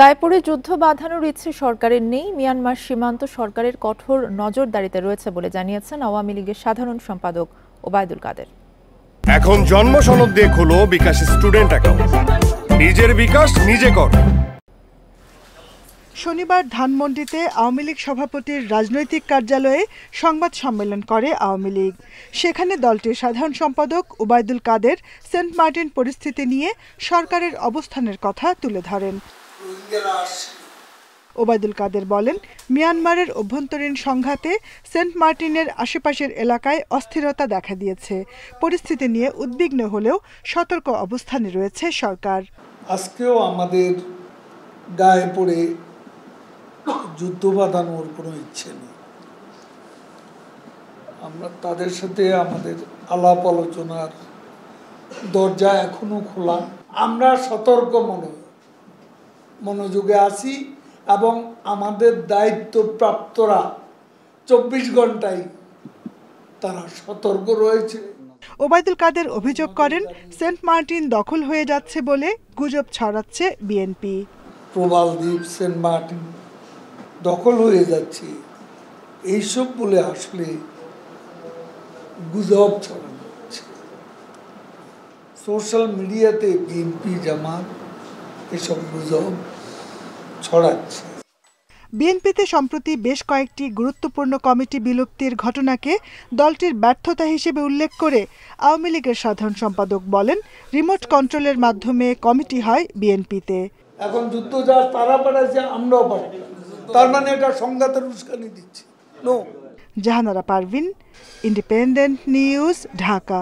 গায়পুরে যুদ্ধ বাঁধানোর ইচ্ছে সরকারের নেই মিয়ানমার সীমান্ত সরকারের কঠোর নজরদারিতে রয়েছে বলে জানিয়েছেন আওয়ামী লীগের সাধারণ সম্পাদক ওবায়দুল কাদের এখন জন্ম সনদ দিয়ে খোলো বিকাশ স্টুডেন্ট অ্যাকাউন্ট নিজের বিকাশ নিজে কর শনিবার ধানমন্ডিতে আওয়ামী লীগ সভাপতির রাজনৈতিক কার্যালয়ে সংবাদ সম্মেলন করে আওয়ামী লীগ সেখানে দলটির সাধারণ সম্পাদক উবায়দুল কাদের সেন্ট মার্টিন পরিস্থিতি নিয়ে সরকারের অবস্থানের কথা তুলে ধরেন ওবায়দুল কাদের বলেন মিয়ানমারের অভ্যন্তরীণ সংঘাতে সেন্ট মার্টিনের আশেপাশের এলাকায় অস্থিরতা দেখা দিয়েছে পরিস্থিতি নিয়ে উদ্বিগ্ন হলেও সতর্ক অবস্থানে রয়েছে সরকার আজকেও আমাদের গায়ে পড়ে যুদ্ধ বাঁধানোর কোনো ইচ্ছে নেই আমরা তাদের সাথে আমাদের আলাপ আলোচনার দরজা এখনো খোলা আমরা সতর্ক মনে মনোযোগে আছি এবং আমাদের দায়িত্বপ্রাপ্তরা চব্বিশ ঘন্টায় তারা সতর্ক রয়েছে ওবায়দুল কাদের অভিযোগ করেন সেন্ট মার্টিন দখল হয়ে যাচ্ছে বলে গুজব ছড়াচ্ছে বিএনপি প্রবাল দ্বীপ সেন্ট মার্টিন দখল হয়ে যাচ্ছে এইসব বলে আসলে গুজব ছড়ানো হচ্ছে সোশ্যাল মিডিয়াতে বিএনপি জামাত এসব গুজব ছড়াচ্ছে বিএনপিতে সম্প্রতি বেশ কয়েকটি গুরুত্বপূর্ণ কমিটি বিলুপ্তির ঘটনাকে দলটির ব্যর্থতা হিসেবে উল্লেখ করে আওয়ামী লীগের সাধারণ সম্পাদক বলেন রিমোট কন্ট্রোলের মাধ্যমে কমিটি হয় বিএনপিতে এখন যুদ্ধ যা তারা পাঠাচ্ছে আমরাও তার মানে এটা সংঘাতের উস্কানি দিচ্ছে জাহানারা পারভিন ইন্ডিপেন্ডেন্ট নিউজ ঢাকা